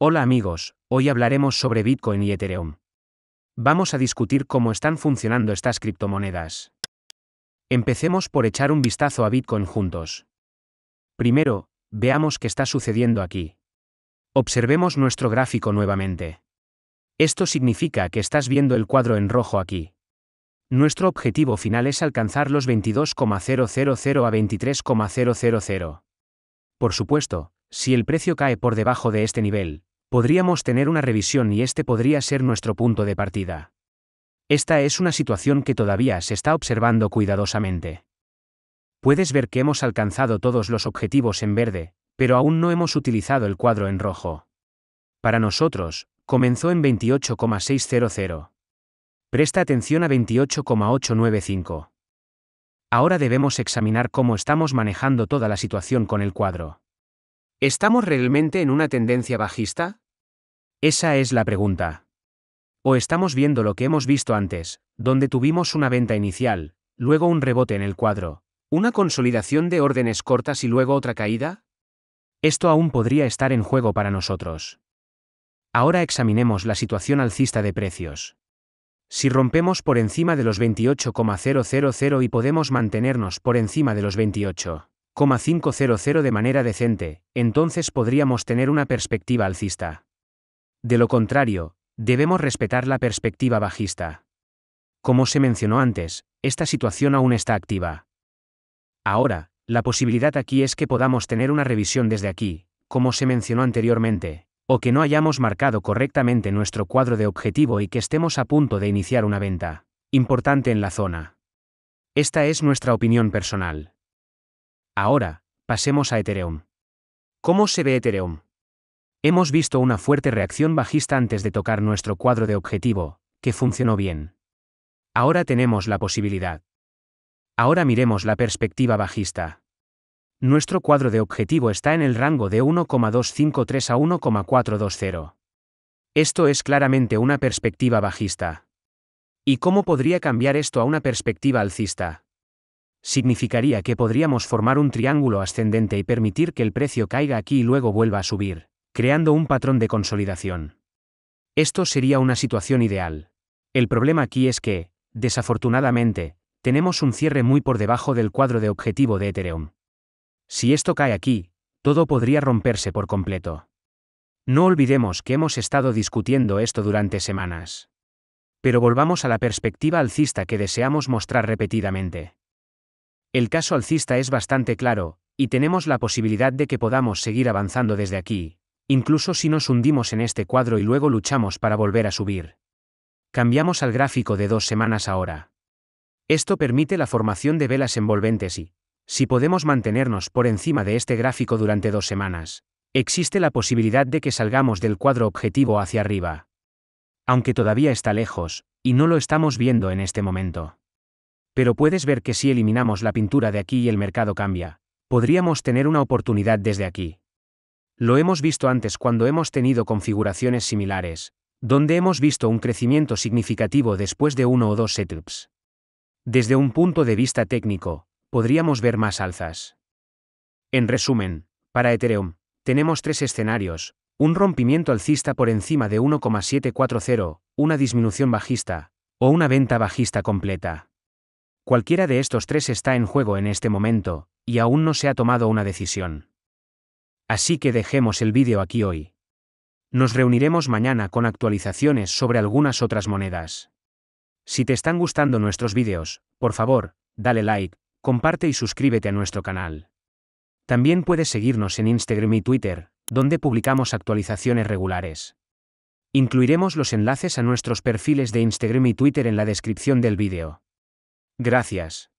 Hola amigos, hoy hablaremos sobre Bitcoin y Ethereum. Vamos a discutir cómo están funcionando estas criptomonedas. Empecemos por echar un vistazo a Bitcoin juntos. Primero, veamos qué está sucediendo aquí. Observemos nuestro gráfico nuevamente. Esto significa que estás viendo el cuadro en rojo aquí. Nuestro objetivo final es alcanzar los 22,000 a 23,000. Por supuesto, si el precio cae por debajo de este nivel, podríamos tener una revisión y este podría ser nuestro punto de partida. Esta es una situación que todavía se está observando cuidadosamente. Puedes ver que hemos alcanzado todos los objetivos en verde, pero aún no hemos utilizado el cuadro en rojo. Para nosotros, comenzó en 28,600. Presta atención a 28,895. Ahora debemos examinar cómo estamos manejando toda la situación con el cuadro. ¿Estamos realmente en una tendencia bajista? Esa es la pregunta. O estamos viendo lo que hemos visto antes, donde tuvimos una venta inicial, luego un rebote en el cuadro, una consolidación de órdenes cortas y luego otra caída? Esto aún podría estar en juego para nosotros. Ahora examinemos la situación alcista de precios. Si rompemos por encima de los 28,000 y podemos mantenernos por encima de los 28,500 de manera decente, entonces podríamos tener una perspectiva alcista. De lo contrario, debemos respetar la perspectiva bajista. Como se mencionó antes, esta situación aún está activa. Ahora, la posibilidad aquí es que podamos tener una revisión desde aquí, como se mencionó anteriormente, o que no hayamos marcado correctamente nuestro cuadro de objetivo y que estemos a punto de iniciar una venta, importante en la zona. Esta es nuestra opinión personal. Ahora, pasemos a Ethereum. ¿Cómo se ve Ethereum? Hemos visto una fuerte reacción bajista antes de tocar nuestro cuadro de objetivo, que funcionó bien. Ahora tenemos la posibilidad. Ahora miremos la perspectiva bajista. Nuestro cuadro de objetivo está en el rango de 1,253 a 1,420. Esto es claramente una perspectiva bajista. ¿Y cómo podría cambiar esto a una perspectiva alcista? Significaría que podríamos formar un triángulo ascendente y permitir que el precio caiga aquí y luego vuelva a subir creando un patrón de consolidación. Esto sería una situación ideal. El problema aquí es que, desafortunadamente, tenemos un cierre muy por debajo del cuadro de objetivo de Ethereum. Si esto cae aquí, todo podría romperse por completo. No olvidemos que hemos estado discutiendo esto durante semanas. Pero volvamos a la perspectiva alcista que deseamos mostrar repetidamente. El caso alcista es bastante claro, y tenemos la posibilidad de que podamos seguir avanzando desde aquí, incluso si nos hundimos en este cuadro y luego luchamos para volver a subir. Cambiamos al gráfico de dos semanas ahora. Esto permite la formación de velas envolventes y, si podemos mantenernos por encima de este gráfico durante dos semanas, existe la posibilidad de que salgamos del cuadro objetivo hacia arriba. Aunque todavía está lejos, y no lo estamos viendo en este momento. Pero puedes ver que si eliminamos la pintura de aquí y el mercado cambia, podríamos tener una oportunidad desde aquí. Lo hemos visto antes cuando hemos tenido configuraciones similares, donde hemos visto un crecimiento significativo después de uno o dos setups. Desde un punto de vista técnico, podríamos ver más alzas. En resumen, para Ethereum, tenemos tres escenarios, un rompimiento alcista por encima de 1,740, una disminución bajista, o una venta bajista completa. Cualquiera de estos tres está en juego en este momento, y aún no se ha tomado una decisión. Así que dejemos el vídeo aquí hoy. Nos reuniremos mañana con actualizaciones sobre algunas otras monedas. Si te están gustando nuestros vídeos, por favor, dale like, comparte y suscríbete a nuestro canal. También puedes seguirnos en Instagram y Twitter, donde publicamos actualizaciones regulares. Incluiremos los enlaces a nuestros perfiles de Instagram y Twitter en la descripción del vídeo. Gracias.